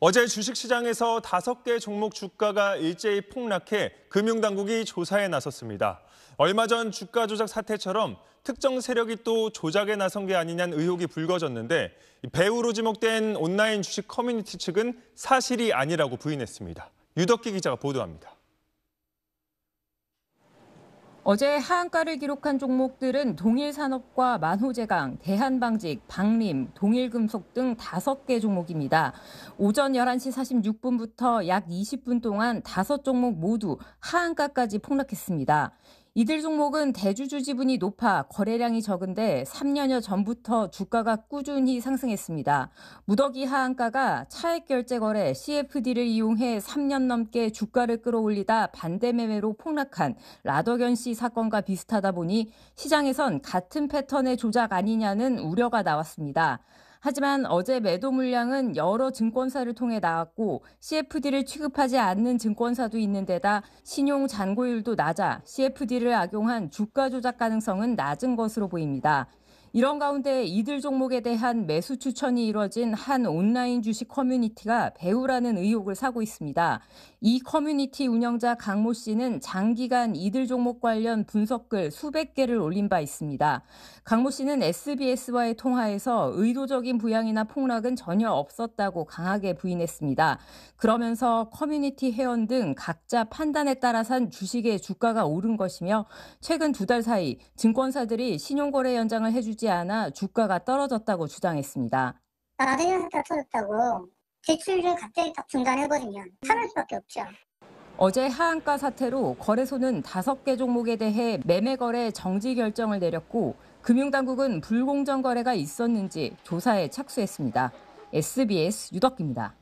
어제 주식시장에서 다섯 개 종목 주가가 일제히 폭락해 금융당국이 조사에 나섰습니다. 얼마 전 주가 조작 사태처럼 특정 세력이 또 조작에 나선 게 아니냐는 의혹이 불거졌는데 배우로 지목된 온라인 주식 커뮤니티 측은 사실이 아니라고 부인했습니다. 유덕기 기자가 보도합니다. 어제 하한가를 기록한 종목들은 동일산업과 만호제강, 대한방직, 방림, 동일금속 등 5개 종목입니다. 오전 11시 46분부터 약 20분 동안 5종목 모두 하한가까지 폭락했습니다. 이들 종목은 대주주 지분이 높아 거래량이 적은데 3년여 전부터 주가가 꾸준히 상승했습니다. 무더기 하한가가 차액 결제 거래 CFD를 이용해 3년 넘게 주가를 끌어올리다 반대 매매로 폭락한 라더견 씨 사건과 비슷하다 보니 시장에선 같은 패턴의 조작 아니냐는 우려가 나왔습니다. 하지만 어제 매도 물량은 여러 증권사를 통해 나왔고 CFD를 취급하지 않는 증권사도 있는 데다 신용 잔고율도 낮아 CFD를 악용한 주가 조작 가능성은 낮은 것으로 보입니다. 이런 가운데 이들 종목에 대한 매수 추천이 이뤄진 한 온라인 주식 커뮤니티가 배우라는 의혹을 사고 있습니다. 이 커뮤니티 운영자 강모 씨는 장기간 이들 종목 관련 분석글 수백 개를 올린 바 있습니다. 강모 씨는 SBS와의 통화에서 의도적인 부양이나 폭락은 전혀 없었다고 강하게 부인했습니다. 그러면서 커뮤니티 회원 등 각자 판단에 따라 산 주식의 주가가 오른 것이며 최근 두 달 사이 증권사들이 신용거래 연장을 해주지 이어지 않아 주가가 떨어졌다고 주장했습니다. 아들한테 터졌다고 대출을 갑자기 딱 중단해버리면 참을 수밖에 없죠. 어제 하한가 사태로 거래소는 5개 종목에 대해 매매 거래 정지 결정을 내렸고 금융당국은 불공정 거래가 있었는지 조사에 착수했습니다. SBS 유덕입니다.